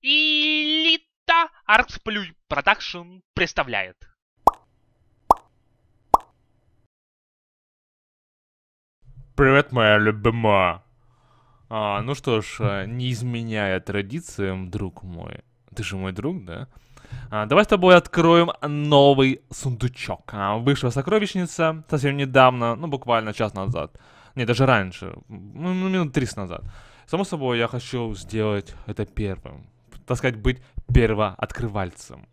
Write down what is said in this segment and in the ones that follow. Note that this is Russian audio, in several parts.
Элита Артсплюй Продакшн представляет. Привет, моя любимая. А, ну что ж, э, не изменяя традициям, друг мой. Ты же мой друг, да? А, давай с тобой откроем новый сундучок. А, вышла сокровищница совсем недавно, ну буквально час назад. Не, даже раньше, ну минут 30 назад. Само собой, я хочу сделать это первым так сказать, быть первооткрывальцем.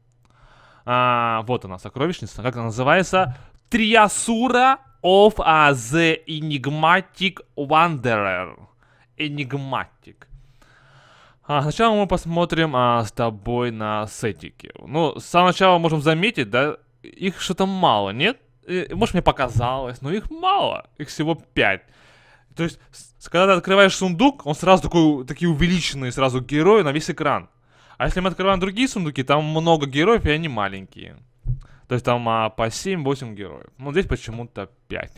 А, вот она, сокровищница. Как она называется? Триасура of uh, the Enigmatic Wanderer. Enigmatic. А, сначала мы посмотрим а, с тобой на сетики. Ну, с самого начала можем заметить, да, их что-то мало, нет? Э, может, мне показалось, но их мало. Их всего пять. То есть, когда ты открываешь сундук, он сразу такой, такие увеличенные сразу герои на весь экран. А если мы открываем другие сундуки, там много героев, и они маленькие. То есть там а, по 7-8 героев. Ну, здесь почему-то 5.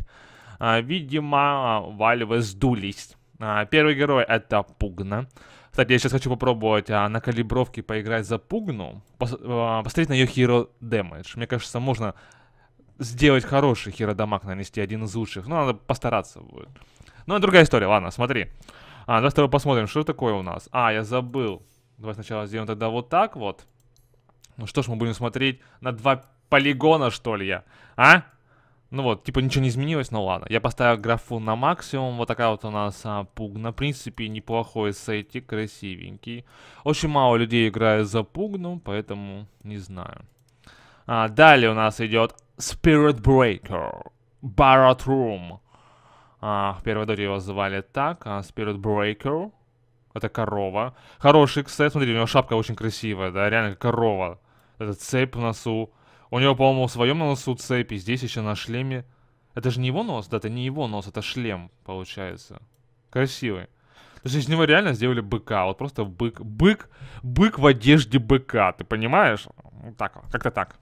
А, видимо, а, Вальвы сдулись. А, первый герой это Пугна. Кстати, я сейчас хочу попробовать а, на калибровке поиграть за Пугну. Пос а, посмотреть на ее хиро Damage. Мне кажется, можно сделать хороший хиро дамаг, нанести один из лучших. Ну, надо постараться будет. Ну, это другая история. Ладно, смотри. А, давай с тобой посмотрим, что такое у нас. А, я забыл. Давай сначала сделаем тогда вот так вот. Ну что ж, мы будем смотреть на два полигона, что ли я? А? Ну вот, типа ничего не изменилось, но ну ладно. Я поставил графу на максимум. Вот такая вот у нас а, пугна. В принципе, неплохой сетик, красивенький. Очень мало людей играют за пугну, поэтому не знаю. А, далее у нас идет Spirit Breaker. Barrett Room. А, в первой доте его звали так. А, Spirit Breaker. Это корова. Хороший, кстати, смотрите, у него шапка очень красивая, да, реально корова. Это цепь в носу. У него, по-моему, в своем носу цепи, здесь еще на шлеме. Это же не его нос, да, это не его нос, это шлем, получается. Красивый. То есть из него реально сделали быка, вот просто бык, бык, бык в одежде быка, ты понимаешь? Так, как-то так.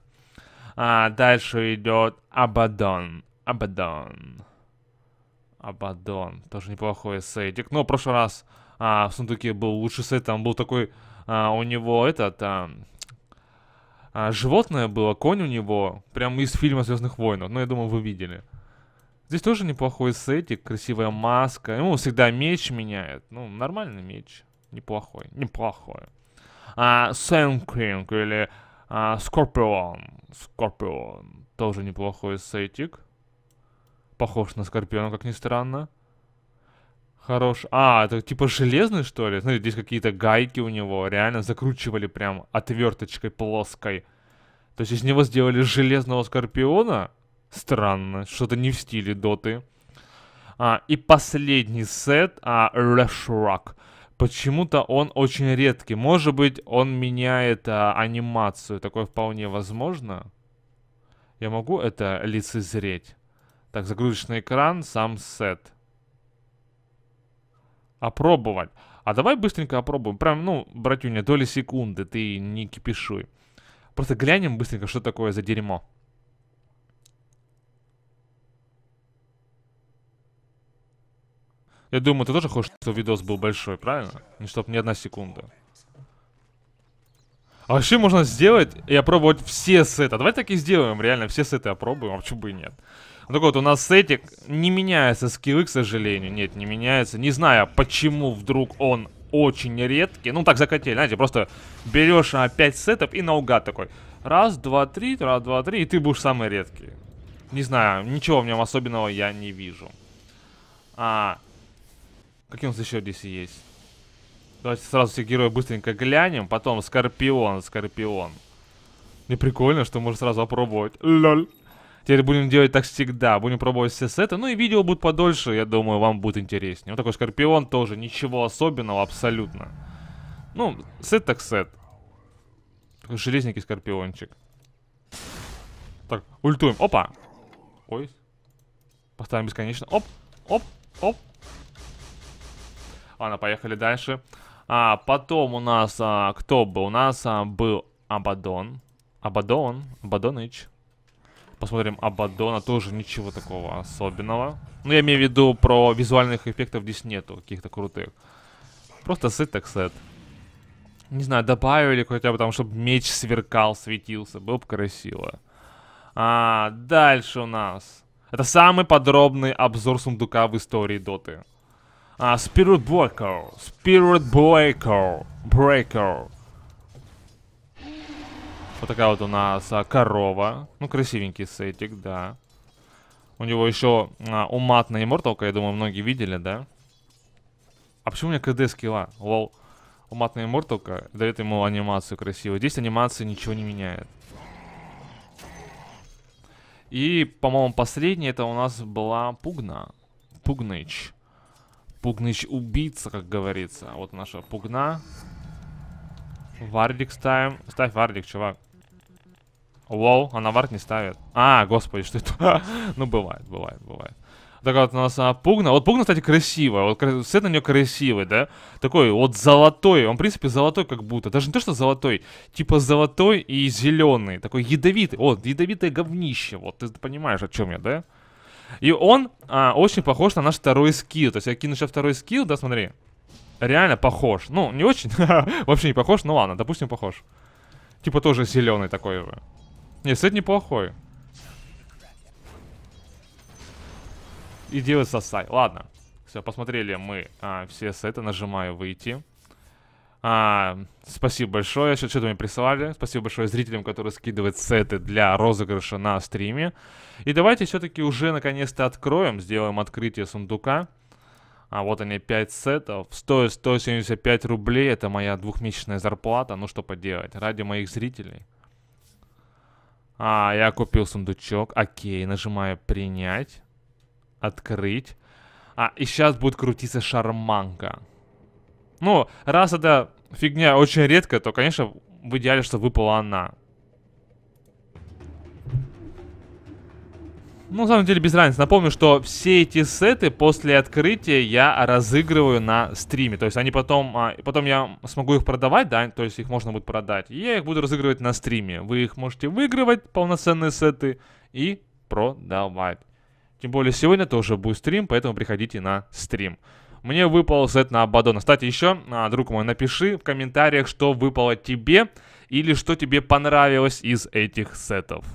А дальше идет Абадон. Абадон. Абадон. Тоже неплохой эссейтик. Но ну, в прошлый раз а, в сундуке был лучший сет, там был такой, а, у него этот, а, а, животное было, конь у него, прям из фильма «Звездных войн», ну, я думаю, вы видели. Здесь тоже неплохой сетик, красивая маска, ему всегда меч меняет, ну, нормальный меч, неплохой, неплохой. А, Сэнкинг или а, Скорпион, Скорпион, тоже неплохой сетик. Похож на Скорпиона, как ни странно. Хорош. А, это типа железный, что ли? Смотри, здесь какие-то гайки у него. Реально закручивали прям отверточкой плоской. То есть из него сделали железного скорпиона? Странно. Что-то не в стиле доты. А, и последний сет, а, Rush Почему-то он очень редкий. Может быть, он меняет а, анимацию. Такое вполне возможно. Я могу это лицезреть? Так, загрузочный экран, сам сет опробовать. А давай быстренько опробуем. Прям, ну, братюня, доли секунды, ты не кипишуй. Просто глянем быстренько, что такое за дерьмо. Я думаю, ты тоже хочешь, чтобы видос был большой, правильно? Не чтоб ни одна секунда. А вообще можно сделать и опробовать все сеты. А давай так и сделаем, реально, все сеты опробуем, а почему бы и нет. Вот ну, так вот, у нас сетик не меняется скиллы, к сожалению. Нет, не меняется. Не знаю, а почему вдруг он очень редкий. Ну, так закатили, знаете, просто берешь опять сетов и наугад такой. Раз, два, три, раз, два, три, и ты будешь самый редкий. Не знаю, ничего в нем особенного я не вижу. А, какие у нас еще здесь есть? Давайте сразу все герои быстренько глянем. Потом Скорпион, Скорпион. Не прикольно, что можно сразу опробовать. Лоль. Теперь будем делать так всегда. Будем пробовать все сеты. Ну и видео будет подольше, я думаю, вам будет интереснее. Вот такой Скорпион тоже. Ничего особенного абсолютно. Ну, сет так сет. Такой железненький Скорпиончик. Так, ультуем. Опа. Ой. Поставим бесконечно. Оп, оп, оп. Ладно, поехали дальше. А, потом у нас... А, кто был? У нас а, был Абадон. Абадон. Абадоныч. Посмотрим Абадона, тоже ничего такого особенного. Ну, я имею в виду, про визуальных эффектов здесь нету, каких-то крутых. Просто сет так сет. Не знаю, добавили хотя бы там, чтобы меч сверкал, светился. Было бы красиво. А, дальше у нас. Это самый подробный обзор сундука в истории Доты. А, Spirit Breaker. Spirit Breaker. Breaker. Вот такая вот у нас а, корова. Ну, красивенький сетик, да. У него еще а, умат на имморталка, я думаю, многие видели, да? А почему у меня КД скилла? Лол. Умат на имморталка дает ему анимацию красивую. Здесь анимация ничего не меняет. И, по-моему, последняя это у нас была Пугна. Пугныч. Пугныч убийца, как говорится. Вот наша Пугна. Вардик ставим. Ставь Вардик, чувак. Лол, она а вард не ставит. А, господи, что это? ну, бывает, бывает, бывает. Так вот у нас а, Пугна. Вот Пугна, кстати, красивая. Вот цвет на нее красивый, да? Такой вот золотой. Он, в принципе, золотой как будто. Даже не то, что золотой. Типа золотой и зеленый. Такой ядовитый. Вот, ядовитое говнище. Вот, ты понимаешь, о чем я, да? И он а, очень похож на наш второй скилл. То есть я кину сейчас второй скилл, да, смотри. Реально похож. Ну, не очень. Вообще не похож, ну ладно, допустим, похож. Типа тоже зеленый такой же. Не, сет неплохой. И делать сосай. Ладно. Все, посмотрели мы а, все сеты. Нажимаю выйти. А, спасибо большое, еще что-то мне присылали. Спасибо большое зрителям, которые скидывают сеты для розыгрыша на стриме. И давайте все-таки уже наконец-то откроем, сделаем открытие сундука. А вот они, 5 сетов. Стоит 175 рублей, это моя двухмесячная зарплата. Ну что поделать, ради моих зрителей. А, я купил сундучок. Окей, нажимаю принять. Открыть. А, и сейчас будет крутиться шарманка. Ну, раз эта фигня очень редкая, то, конечно, в идеале, что выпала она. Ну, на самом деле, без разницы. Напомню, что все эти сеты после открытия я разыгрываю на стриме. То есть они потом... А, потом я смогу их продавать, да? То есть их можно будет продать. И я их буду разыгрывать на стриме. Вы их можете выигрывать, полноценные сеты, и продавать. Тем более сегодня тоже будет стрим, поэтому приходите на стрим. Мне выпал сет на Абадона. Кстати, еще, а, друг мой, напиши в комментариях, что выпало тебе или что тебе понравилось из этих сетов.